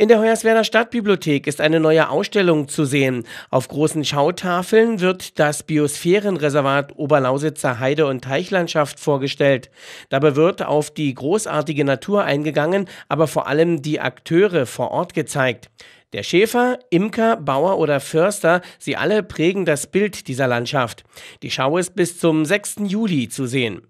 In der Hoyerswerda Stadtbibliothek ist eine neue Ausstellung zu sehen. Auf großen Schautafeln wird das Biosphärenreservat Oberlausitzer Heide- und Teichlandschaft vorgestellt. Dabei wird auf die großartige Natur eingegangen, aber vor allem die Akteure vor Ort gezeigt. Der Schäfer, Imker, Bauer oder Förster, sie alle prägen das Bild dieser Landschaft. Die Schau ist bis zum 6. Juli zu sehen.